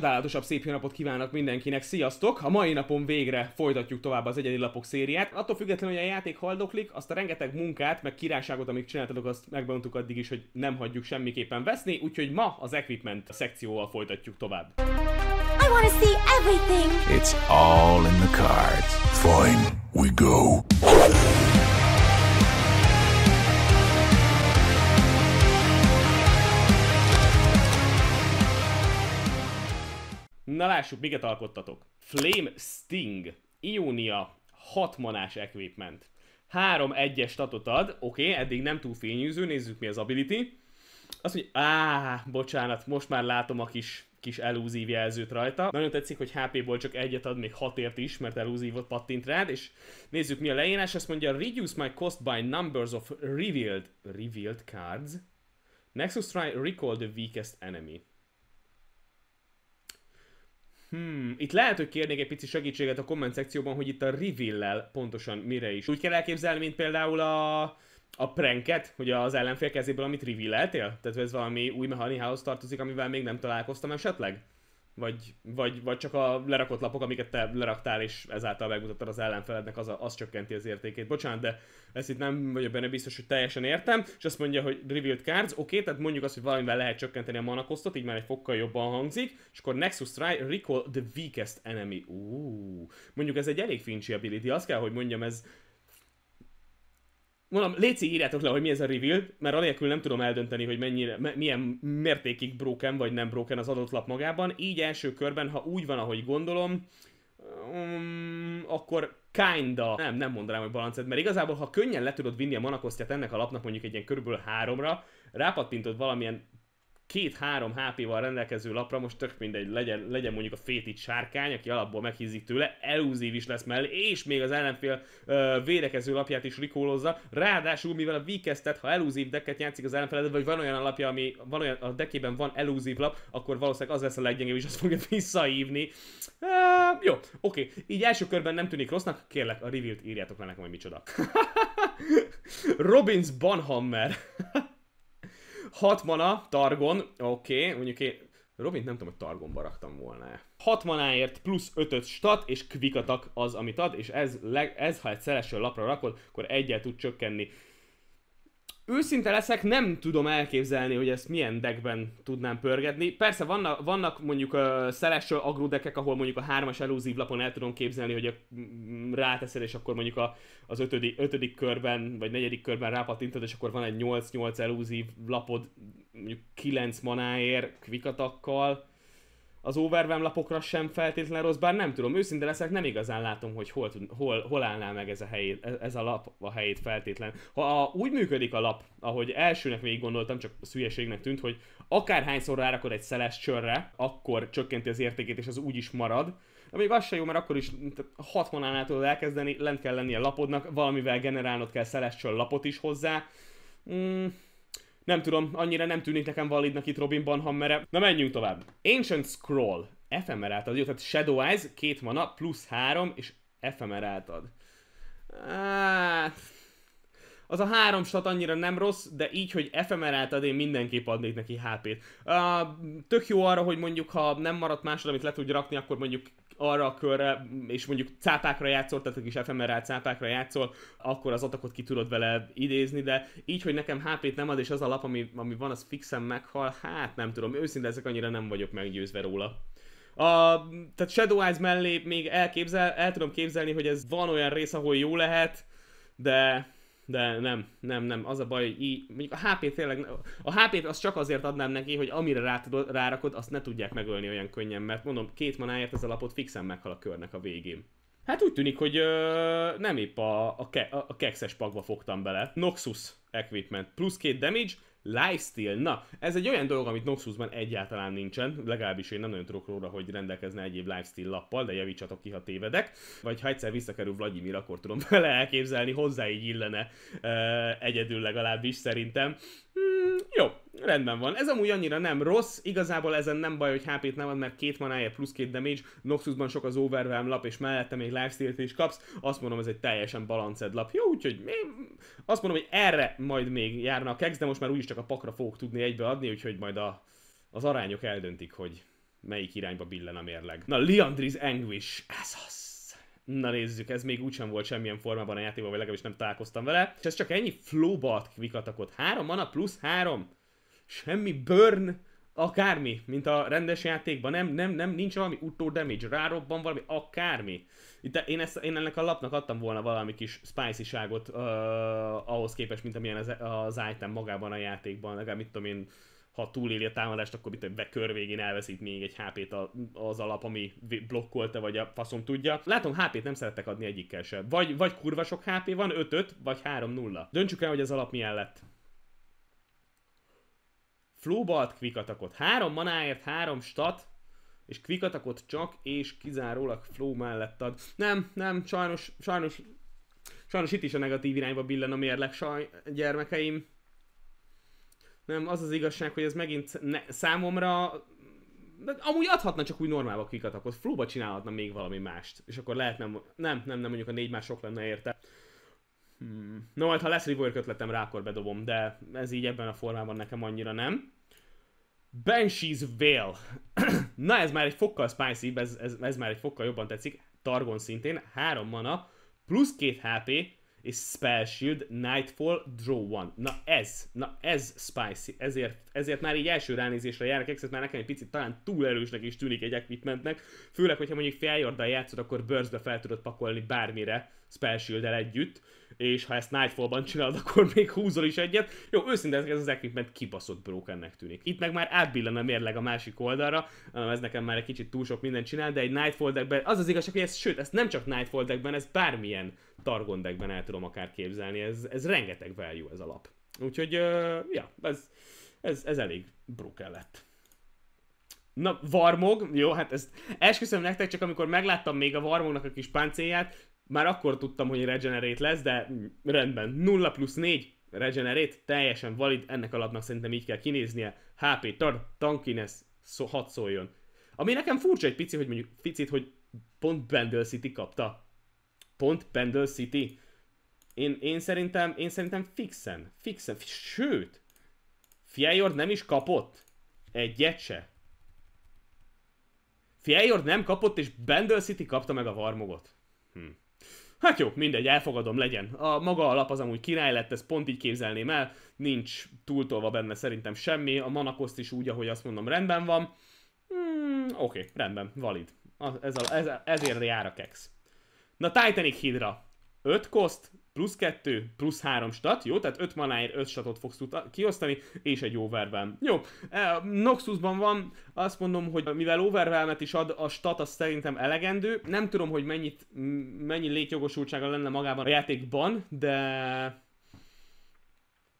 legcsodálatosabb szép napot kívánok mindenkinek, sziasztok! A mai napon végre folytatjuk tovább az egyedi lapok szériát. Attól függetlenül, hogy a játék haldoklik, azt a rengeteg munkát, meg királyságot, amit csináltatok, azt megbontuk addig is, hogy nem hagyjuk semmiképpen veszni, úgyhogy ma az equipment szekcióval folytatjuk tovább. I wanna see everything! It's all in the cards. Fine, we go. Na lássuk, miket alkottatok. Flame Sting, Ionia, 6 manás equipment. 3-1-es statot ad, oké, okay, eddig nem túl fényűző, nézzük mi az ability. Azt mondja, áh, bocsánat, most már látom a kis, kis elúzív jelzőt rajta. Nagyon tetszik, hogy HP-ból csak egyet ad, még hatért is, mert elúzívot pattint rád, és nézzük mi a leírás, azt mondja, reduce my cost by numbers of revealed, revealed cards. Nexus try recall the weakest enemy. Hmm, itt lehet, hogy kérnék egy pici segítséget a komment szekcióban, hogy itt a reveal pontosan mire is. Úgy kell elképzelni, mint például a, a pranket, hogy az ellenfél kezéből, amit reveal -eltél? Tehát ez valami új mechanikához tartozik, amivel még nem találkoztam esetleg? Vagy, vagy, vagy csak a lerakott lapok, amiket te leraktál, és ezáltal megmutattad az ellenfelednek, az, a, az csökkenti az értékét. Bocsánat, de ezt itt nem vagyok benne biztos, hogy teljesen értem. És azt mondja, hogy revealed cards, oké, okay, tehát mondjuk azt, hogy valamivel lehet csökkenteni a manakosztot, így már egy fokkal jobban hangzik. És akkor Nexus try, recall the weakest enemy. Ú, mondjuk ez egy elég fincsi ability, azt kell, hogy mondjam, ez, Mondom, Léci, írjátok le, hogy mi ez a reveal mert anélkül nem tudom eldönteni, hogy mennyire, m- milyen mértékig broken vagy nem broken az adott lap magában. Így első körben, ha úgy van, ahogy gondolom, um, akkor kinda, nem, nem mondanám, hogy balancet, mert igazából, ha könnyen le tudod vinni a manakosztját ennek a lapnak mondjuk egy ilyen körülbelül háromra, rápattintod valamilyen két-három HP-val rendelkező lapra, most tök mindegy, legyen, legyen mondjuk a fétit sárkány, aki alapból meghízik tőle, elúzív is lesz mellé, és még az ellenfél ö, védekező lapját is rikólozza. Ráadásul, mivel a vikesztet, ha elúzív deket játszik az ellenfél, vagy van olyan alapja, ami van olyan, a dekében van elúzív lap, akkor valószínűleg az lesz a leggyengébb, és azt fogja visszaívni. E, jó, oké. Okay. Így első körben nem tűnik rossznak, kérlek, a reveal írjátok le nekem, hogy micsoda. Robins Banhammer. 6 mana, Targon, oké, okay, mondjuk én Robint nem tudom, hogy Targonba raktam volna -e. 6 manáért plusz 5-öt stat és quick az, amit ad, és ez, leg, ez ha egy szereső lapra rakod, akkor egyet tud csökkenni Őszinte leszek, nem tudom elképzelni, hogy ezt milyen deckben tudnám pörgetni. Persze vannak, vannak mondjuk a Agro deckek, ahol mondjuk a hármas elúzív lapon el tudom képzelni, hogy a, mm, ráteszed, és akkor mondjuk a, az ötödik, ötödik körben, vagy negyedik körben rápattintod, és akkor van egy 8-8 elúzív lapod, mondjuk 9 manáért, kvikatakkal az overwhelm lapokra sem feltétlenül rossz, bár nem tudom, őszinte leszek, nem igazán látom, hogy hol, hol, hol állná meg ez a, helyét, e- ez a lap a helyét feltétlen. Ha a, úgy működik a lap, ahogy elsőnek végig gondoltam, csak a tűnt, hogy akárhányszor rárakod egy szeles csörre, akkor csökkenti az értékét, és az úgy is marad, még az se jó, mert akkor is 6 nál tudod elkezdeni, lent kell lennie lapodnak, valamivel generálnod kell szeles lapot is hozzá. Mm, nem tudom, annyira nem tűnik nekem validnak itt Robin Hammere. Na menjünk tovább. Ancient Scroll. Ephemerált ad, jó, tehát Shadow Eyes, két mana, plusz három, és ephemerált ad. Ah, az a három stat annyira nem rossz, de így, hogy efemerát én mindenképp adnék neki HP-t. Uh, tök jó arra, hogy mondjuk, ha nem maradt másod, amit le tudj rakni, akkor mondjuk arra a körre, és mondjuk cápákra játszol, tehát egy kis efemerát cápákra játszol, akkor az atakot ki tudod vele idézni, de így, hogy nekem HP-t nem ad, és az a lap, ami, ami van, az fixen meghal, hát nem tudom, őszinte ezek annyira nem vagyok meggyőzve róla. A, tehát Shadow Eyes mellé még elképzel, el tudom képzelni, hogy ez van olyan rész, ahol jó lehet, de de nem, nem, nem. Az a baj, hogy így, mondjuk a HP tényleg, a HP-t csak azért adnám neki, hogy amire rá, rárakod, azt ne tudják megölni olyan könnyen, mert mondom, két manáért ez a lapot fixen meghal a körnek a végén. Hát úgy tűnik, hogy ö, nem épp a, a, ke, a, a kekszes pakba fogtam bele. Noxus Equipment, plusz két damage, Lifestyle, Na, ez egy olyan dolog, amit Noxusban egyáltalán nincsen, legalábbis én nem nagyon tudok róla, hogy rendelkezne egyéb lifestyle lappal, de javítsatok ki, ha tévedek. Vagy ha egyszer visszakerül Vladimir, akkor tudom vele elképzelni, hozzá így illene uh, egyedül legalábbis szerintem. Hmm, Rendben van. Ez amúgy annyira nem rossz, igazából ezen nem baj, hogy HP-t nem ad, mert két manája plusz két damage, Noxusban sok az overwhelm lap, és mellette még lifesteal is kapsz, azt mondom, ez egy teljesen balanced lap. Jó, úgyhogy én azt mondom, hogy erre majd még járna a kex, de most már úgyis csak a pakra fogok tudni egybeadni, úgyhogy majd a, az arányok eldöntik, hogy melyik irányba billen a mérleg. Na, Leandris Anguish, ez az! Na nézzük, ez még úgysem volt semmilyen formában a játékban, vagy legalábbis nem találkoztam vele. És ez csak ennyi flowba ad quick 3 mana plusz 3 semmi burn, akármi, mint a rendes játékban, nem, nem, nem, nincs valami utó damage, rárobban valami, akármi. Itt én, ezt, én ennek a lapnak adtam volna valami kis spicy-ságot uh, ahhoz képest, mint amilyen az, az item magában a játékban, legalább mit tudom én, ha túléli a támadást, akkor mit tudom, kör végén elveszít még egy HP-t az alap, ami blokkolta, vagy a faszom tudja. Látom, HP-t nem szerettek adni egyikkel sem. Vagy, vagy kurva sok HP van, 5-5, vagy 3-0. Döntsük el, hogy az alap milyen lett. Flóbalt, Quick Attackot. Három manáért, három stat, és Quick Attackot csak és kizárólag Flow mellett ad. Nem, nem, sajnos, sajnos, sajnos itt is a negatív irányba billen a mérleg, saj, gyermekeim. Nem, az az igazság, hogy ez megint ne, számomra de amúgy adhatna csak úgy normálba kikat, akkor flóba csinálhatna még valami mást. És akkor lehet nem, nem, nem mondjuk a négy már sok lenne érte. Hmm. Na majd, ha lesz rework ötletem rá, akkor bedobom, de ez így ebben a formában nekem annyira nem. Banshee's Veil. Na ez már egy fokkal spicy, ez, ez, ez már egy fokkal jobban tetszik. Targon szintén, 3 mana, plusz 2 HP, és Spell Shield, Nightfall, Draw One. Na ez, na ez spicy. Ezért, ezért már így első ránézésre járnak Exet, már nekem egy picit talán túl erősnek is tűnik egy equipmentnek. Főleg, hogyha mondjuk feljordal játszod, akkor bőrzbe fel tudod pakolni bármire Spell shield együtt, és ha ezt Nightfall-ban csinálod, akkor még húzol is egyet. Jó, őszintén ez az equipment kibaszott brokennek tűnik. Itt meg már átbillen a mérleg a másik oldalra, hanem ez nekem már egy kicsit túl sok mindent csinál, de egy Nightfall deckben, az az igazság, hogy ez, sőt, ez nem csak Nightfall deckben, ez bármilyen Targon deckben el tudom akár képzelni, ez, ez rengeteg value ez a lap. Úgyhogy, uh, ja, ez, ez, ez elég broken lett. Na, varmog, jó, hát ezt esküszöm nektek, csak amikor megláttam még a varmognak a kis páncélját, már akkor tudtam, hogy regenerate lesz, de rendben. 0 plusz 4, regenerate, teljesen valid, ennek a labnak szerintem így kell kinéznie. HP, tar tankiness, szó, hat szóljon. Ami nekem furcsa egy pici, hogy mondjuk picit, hogy pont Bendel City kapta. Pont Bendel City. Én, én, szerintem, én szerintem fixen, fixen, sőt, Fjord nem is kapott egyet se. Fjord nem kapott, és Bendel City kapta meg a varmogot. Hm. Hát jó, mindegy, elfogadom, legyen. A maga a lap az amúgy király lett, ezt pont így képzelném el, nincs túltolva benne szerintem semmi, a manakoszt is úgy, ahogy azt mondom, rendben van. Hmm, oké, okay, rendben, valid. Ez a, ez a, ezért jár a kex. Na, Titanic hidra. 5 koszt, plusz 2, plusz 3 stat, jó? Tehát 5 manáért 5 statot fogsz kiosztani, és egy overwhelm. Jó, e, Noxusban van, azt mondom, hogy mivel overwhelmet is ad, a stat az szerintem elegendő. Nem tudom, hogy mennyit, mennyi létjogosultsága lenne magában a játékban, de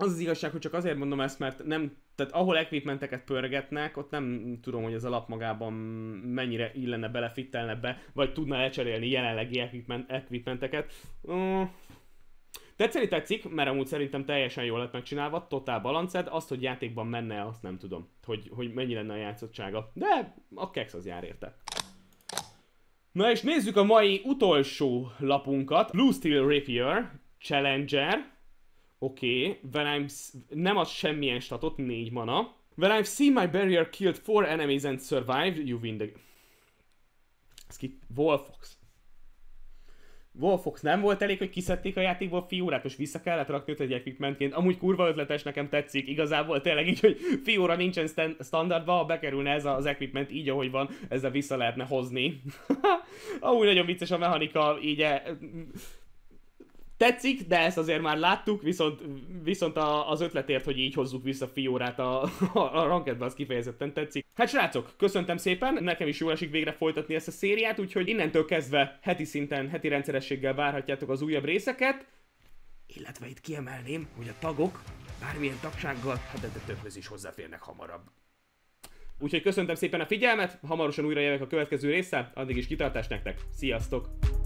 az az igazság, hogy csak azért mondom ezt, mert nem, tehát ahol equipmenteket pörgetnek, ott nem tudom, hogy ez a lap magában mennyire illene bele, be, vagy tudna lecserélni jelenlegi equipment, equipmenteket. Uh, Tetszeni tetszik, mert amúgy szerintem teljesen jól lett megcsinálva, totál balanced, azt, hogy játékban menne, azt nem tudom, hogy, hogy mennyi lenne a játszottsága, de a kex az jár érte. Na és nézzük a mai utolsó lapunkat, Blue Steel Rapier, Challenger, oké, okay. nem az semmilyen statot, négy mana. When I've seen my barrier killed four enemies and survived, you win the... Skip, Wolfox. Wolfox nem volt elég, hogy kiszedték a játékból Fiórát, és vissza kellett rakni őt egy equipmentként. Amúgy kurva ötletes, nekem tetszik, igazából tényleg így, hogy Fióra nincsen stand- standardba, ha bekerülne ez az equipment így, ahogy van, ezzel vissza lehetne hozni. Amúgy nagyon vicces a mechanika, így e- tetszik, de ezt azért már láttuk, viszont, viszont a, az ötletért, hogy így hozzuk vissza Fiórát a, a, a rankedbe, az kifejezetten tetszik. Hát srácok, köszöntem szépen, nekem is jó esik végre folytatni ezt a szériát, úgyhogy innentől kezdve heti szinten, heti rendszerességgel várhatjátok az újabb részeket, illetve itt kiemelném, hogy a tagok bármilyen tagsággal, hát de többhöz is hozzáférnek hamarabb. Úgyhogy köszöntöm szépen a figyelmet, hamarosan újra jövök a következő résszel, addig is kitartás nektek, sziasztok!